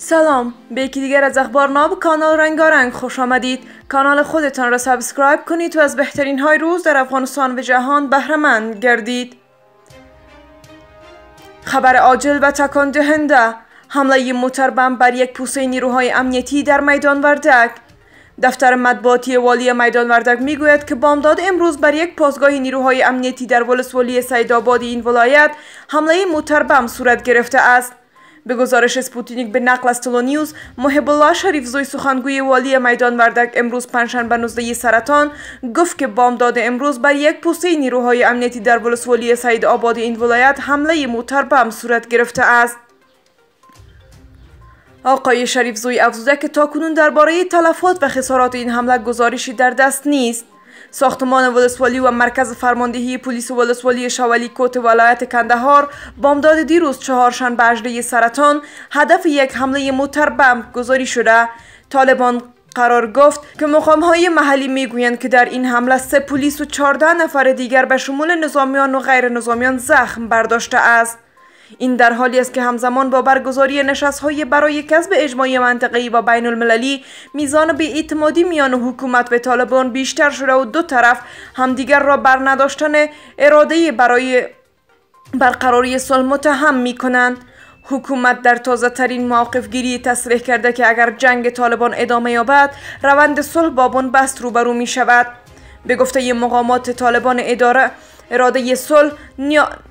سلام به یکی دیگر از اخبار ناب کانال رنگارنگ خوش آمدید کانال خودتان را سابسکرایب کنید و از بهترین های روز در افغانستان و جهان بهرمند گردید خبر عاجل و تکان دهنده حمله متربم بر یک پوسه نیروهای امنیتی در میدان وردک دفتر مطبوعاتی والی میدان وردک میگوید که بامداد امروز بر یک پاسگاه نیروهای امنیتی در ولسوالی سیدآباد این ولایت حمله موتربم صورت گرفته است به گزارش سپوتینیک به نقل از نیوز محب الله شریف زوی سخنگوی والی میدان وردک امروز پنجشنبه 19 سرطان گفت که بامداد امروز بر یک پوسته نیروهای امنیتی در ولسوالی سعید آباد این ولایت حمله موتر به هم صورت گرفته است آقای شریف زوی افزوده که تاکنون درباره تلفات و خسارات این حمله گزارشی در دست نیست ساختمان ولسوالی و مرکز فرماندهی پلیس ولسوالی شوالی کوت ولایت کندهار بامداد دیروز چهارشنبه اجره سرطان هدف یک حمله موتر بمب گذاری شده طالبان قرار گفت که مقام های محلی میگویند که در این حمله سه پلیس و چهارده نفر دیگر به شمول نظامیان و غیر نظامیان زخم برداشته است. این در حالی است که همزمان با برگزاری های برای کسب اجماعی منطقه‌ای و بین المللی میزان به اعتمادی میان حکومت به طالبان بیشتر شده و دو طرف همدیگر را بر نداشتن اراده برای برقراری صلح متهم می کنند. حکومت در تازه ترین گیری تصریح کرده که اگر جنگ طالبان ادامه یابد روند صلح با بنبست روبرو می شود. به گفته مقامات طالبان اداره اراده صلح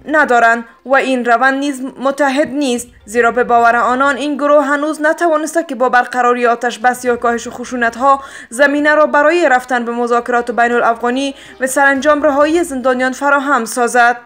ندارند و این روند نیز متحد نیست زیرا به باور آنان این گروه هنوز نتوانسته که با برقراری آتش بس یا کاهش خشونت ها زمینه را برای رفتن به مذاکرات بین الافغانی و سرانجام رهایی زندانیان فراهم سازد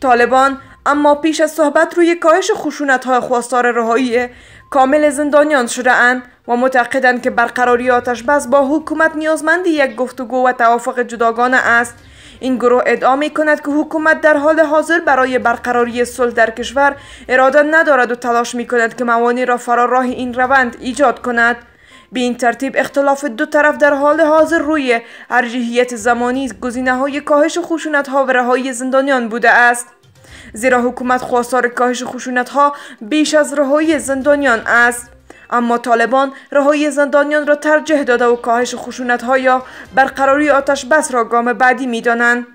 طالبان اما پیش از صحبت روی کاهش خشونت های خواستار رهایی کامل زندانیان شده اند و معتقدند که برقراری آتش بس با حکومت نیازمند یک گفتگو و توافق جداگانه است این گروه ادعا می کند که حکومت در حال حاضر برای برقراری صلح در کشور اراده ندارد و تلاش می کند که موانع را فرا راه این روند ایجاد کند به این ترتیب اختلاف دو طرف در حال حاضر روی ارجحیت زمانی گزینه های کاهش خشونت ها و رهایی زندانیان بوده است زیرا حکومت خواستار کاهش خشونت ها بیش از رهایی زندانیان است اما طالبان رهایی زندانیان را ترجیح داده و کاهش خشونت ها یا برقراری آتش بس را گام بعدی می دانند.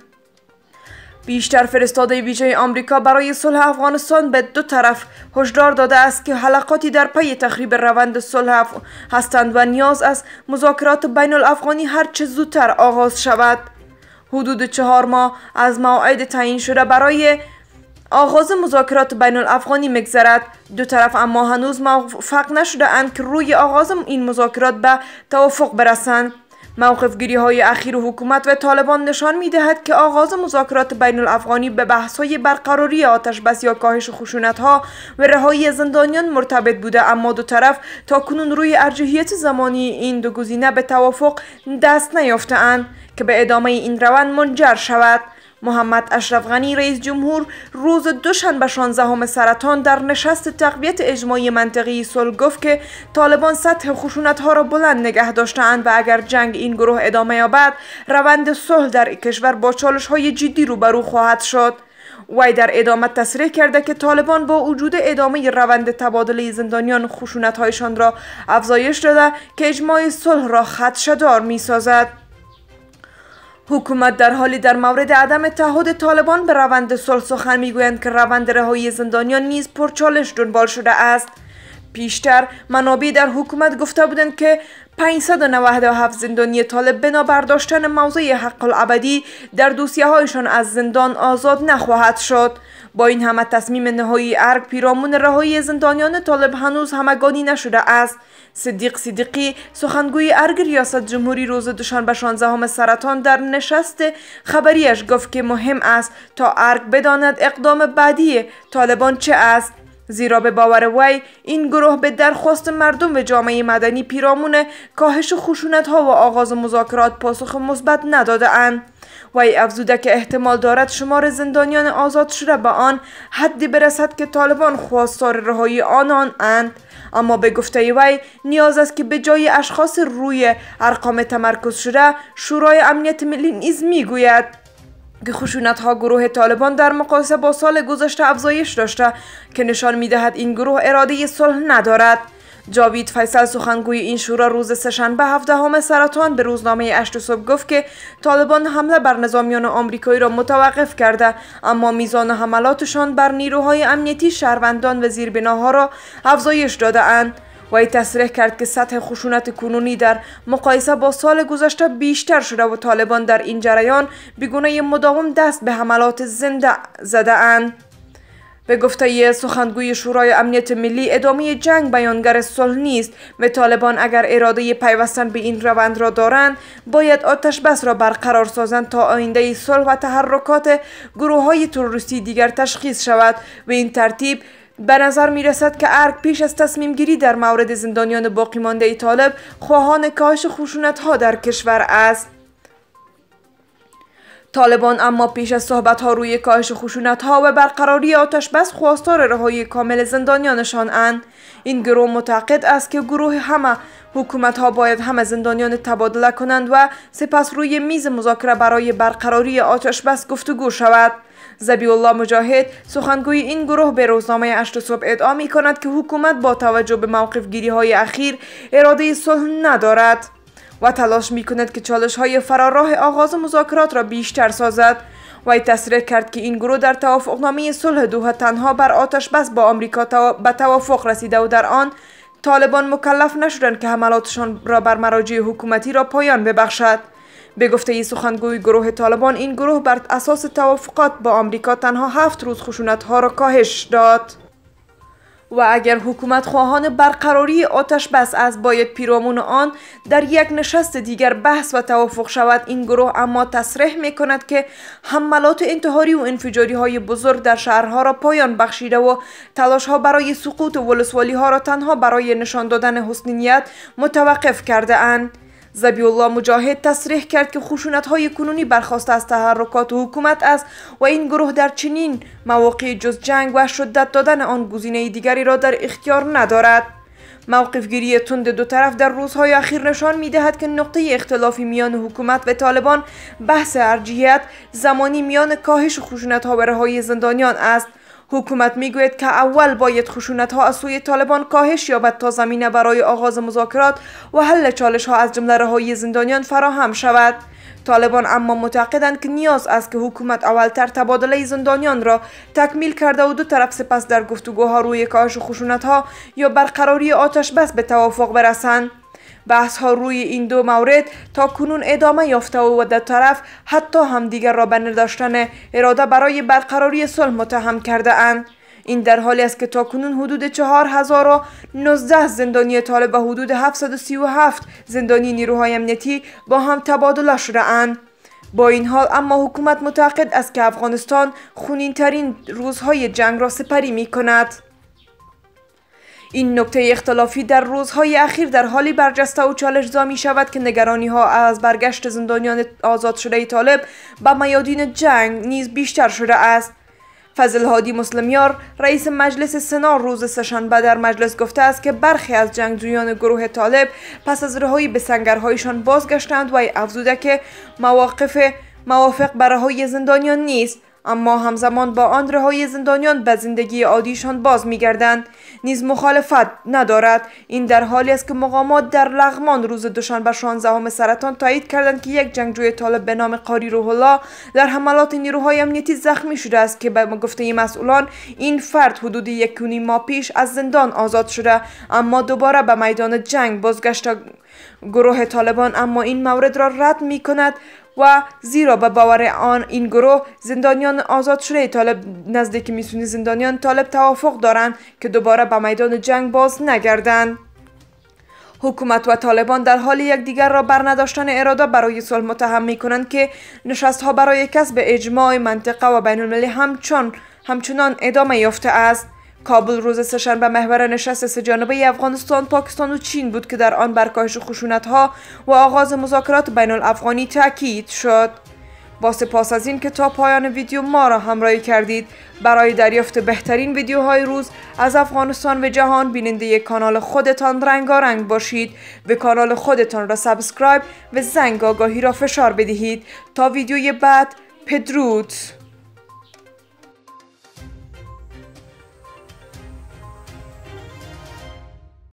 بیشتر فرستاده ویژه آمریکا برای صلح افغانستان به دو طرف هشدار داده است که حلقاتی در پی تخریب روند صلح هستند و نیاز از مذاکرات بین الافغانی هر چه زودتر آغاز شود حدود چهار ماه از موعد تعیین شده برای آغاز مذاکرات بین الافغانی میگذرد دو طرف اما هنوز موفق نشده اند که روی آغاز این مذاکرات به توافق برسند موقف گیری های اخیر حکومت و طالبان نشان می دهد که آغاز مذاکرات بین الافغانی به بحث های برقراری آتش بس یا کاهش خشونت ها و رهایی زندانیان مرتبط بوده اما دو طرف تا کنون روی ارجحیت زمانی این دو گزینه به توافق دست نیافته اند که به ادامه این روند منجر شود محمد اشرف غنی رئیس جمهور روز دوشنبه 16 سرطان در نشست تقویت اجماعی منطقی صلح گفت که طالبان سطح خشونت ها را بلند نگه داشتهاند و اگر جنگ این گروه ادامه یابد روند صلح در کشور با چالش های جدی روبرو خواهد شد وی در ادامه تصریح کرده که طالبان با وجود ادامه روند تبادله زندانیان خشونت هایشان را افزایش داده که اجماع صلح را خدشهدار می‌سازد. حکومت در حالی در مورد عدم تعهد طالبان به روند صلح سخن میگویند که روند رهایی زندانیان نیز پرچالش دنبال شده است پیشتر منابع در حکومت گفته بودند که 597 زندانی طالب بنا برداشتن موضع حق العبدی در دوسیه هایشان از زندان آزاد نخواهد شد با این همه تصمیم نهایی ارگ پیرامون رهایی زندانیان طالب هنوز همگانی نشده است صدیق صدیقی سخنگوی ارگ ریاست جمهوری روز دوشنبه 16 سرطان در نشست خبریش گفت که مهم است تا ارگ بداند اقدام بعدی طالبان چه است زیرا به باور وی این گروه به درخواست مردم و جامعه مدنی پیرامون کاهش خشونت ها و آغاز مذاکرات پاسخ مثبت نداده اند. وی افزوده که احتمال دارد شمار زندانیان آزاد شده به آن حدی برسد که طالبان خواستار رهایی آنان اند اما به گفته وی نیاز است که به جای اشخاص روی ارقام تمرکز شده شورای امنیت ملی نیز میگوید که خشونت ها گروه طالبان در مقایسه با سال گذشته افزایش داشته که نشان می دهد این گروه اراده صلح ندارد. جاوید فیصل سخنگوی این شورا روز سهشنبه هفدهم سرطان به روزنامه هشت صبح گفت که طالبان حمله بر نظامیان آمریکایی را متوقف کرده اما میزان حملاتشان بر نیروهای امنیتی شهروندان و زیربناها را افزایش داده اند. ای تصریح کرد که سطح خشونت کنونی در مقایسه با سال گذشته بیشتر شده و طالبان در این جریان بگونه مداوم دست به حملات زنده زده اند. به گفته سخنگوی شورای امنیت ملی ادامه جنگ بیانگر صلح نیست و طالبان اگر اراده پیوستن به این روند را دارند باید آتش بس را برقرار سازند تا آینده صلح و تحرکات گروه های تروریستی دیگر تشخیص شود و این ترتیب به نظر می رسد که ارگ پیش از تصمیم گیری در مورد زندانیان باقی مانده ای طالب خواهان کاهش خشونت ها در کشور است. طالبان اما پیش از صحبت ها روی کاهش خشونت ها و برقراری آتش بس خواستار رهایی کامل زندانیانشان اند این گروه معتقد است که گروه همه حکومت ها باید همه زندانیان تبادله کنند و سپس روی میز مذاکره برای برقراری آتش بس گفتگو شود زبی الله مجاهد سخنگوی این گروه به روزنامه هشت صبح ادعا می کند که حکومت با توجه به موقف گیری های اخیر اراده صلح ندارد و تلاش می کند که چالش های فراراه آغاز مذاکرات را بیشتر سازد وی تصریح کرد که این گروه در توافقنامه صلح دوها تنها بر آتش بس با آمریکا به توافق رسیده و در آن طالبان مکلف نشدند که حملاتشان را بر مراجع حکومتی را پایان ببخشد به گفته سخنگوی گروه طالبان این گروه بر اساس توافقات با آمریکا تنها هفت روز خشونت ها را کاهش داد و اگر حکومت خواهان برقراری آتش بس از باید پیرامون آن در یک نشست دیگر بحث و توافق شود این گروه اما تصریح می کند که حملات انتحاری و انفجاری های بزرگ در شهرها را پایان بخشیده و تلاش ها برای سقوط ولسوالی ها را تنها برای نشان دادن حسن متوقف کرده اند. زبی الله مجاهد تصریح کرد که خشونت های کنونی برخاسته از تحرکات و حکومت است و این گروه در چنین مواقع جز جنگ و شدت دادن آن گزینه دیگری را در اختیار ندارد گیری تند دو طرف در روزهای اخیر نشان می دهد که نقطه اختلافی میان حکومت و طالبان بحث ارجیت زمانی میان کاهش خشونت ها رهای زندانیان است حکومت میگوید که اول باید خشونت ها از سوی طالبان کاهش یابد تا زمینه برای آغاز مذاکرات و حل چالش ها از جمله رهایی زندانیان فراهم شود طالبان اما معتقدند که نیاز است که حکومت اولتر تبادله زندانیان را تکمیل کرده و دو طرف سپس در گفتگوها روی کاهش خشونت ها یا برقراری آتش بس به توافق برسند بحث ها روی این دو مورد تا کنون ادامه یافته و دو طرف حتی همدیگر را به نداشتن اراده برای برقراری صلح متهم کرده اند. این در حالی است که تا کنون حدود 4019 زندانی طالب و حدود 737 زندانی نیروهای امنیتی با هم تبادله شده اند. با این حال اما حکومت معتقد است که افغانستان خونین ترین روزهای جنگ را سپری می کند. این نکته اختلافی در روزهای اخیر در حالی برجسته و چالش می شود که نگرانی ها از برگشت زندانیان آزاد شده طالب به میادین جنگ نیز بیشتر شده است فضل هادی مسلمیار رئیس مجلس سنا روز سشنبه در مجلس گفته است که برخی از جنگجویان گروه طالب پس از رهایی به سنگرهایشان بازگشتند و افزوده که مواقف موافق برای زندانیان نیست اما همزمان با آن رهای زندانیان به زندگی عادیشان باز میگردند نیز مخالفت ندارد این در حالی است که مقامات در لغمان روز دوشنبه 16 سرطان تایید کردند که یک جنگجوی طالب به نام قاری روح الله در حملات نیروهای امنیتی زخمی شده است که به گفته مسئولان این فرد حدود یک ماه پیش از زندان آزاد شده اما دوباره به میدان جنگ بازگشت گروه طالبان اما این مورد را رد می کند و زیرا به باور آن این گروه زندانیان آزاد شده طالب نزدیک میسونی زندانیان طالب توافق دارند که دوباره به میدان جنگ باز نگردند حکومت و طالبان در حال یکدیگر را بر نداشتن اراده برای صلح متهم می کنند که نشست ها برای کسب اجماع منطقه و بین المللی همچون همچنان ادامه یافته است کابل روز سهشنبه محور نشست سهجانبه افغانستان، پاکستان و چین بود که در آن بر کاهش خشونت‌ها و آغاز مذاکرات بین الافغانی تاکید شد. با سپاس از این که تا پایان ویدیو ما را همراهی کردید برای دریافت بهترین ویدیوهای روز از افغانستان و جهان بیننده کانال خودتان رنگارنگ باشید و کانال خودتان را سابسکرایب و زنگ آگاهی را فشار بدهید تا ویدیوی بعد پدروت.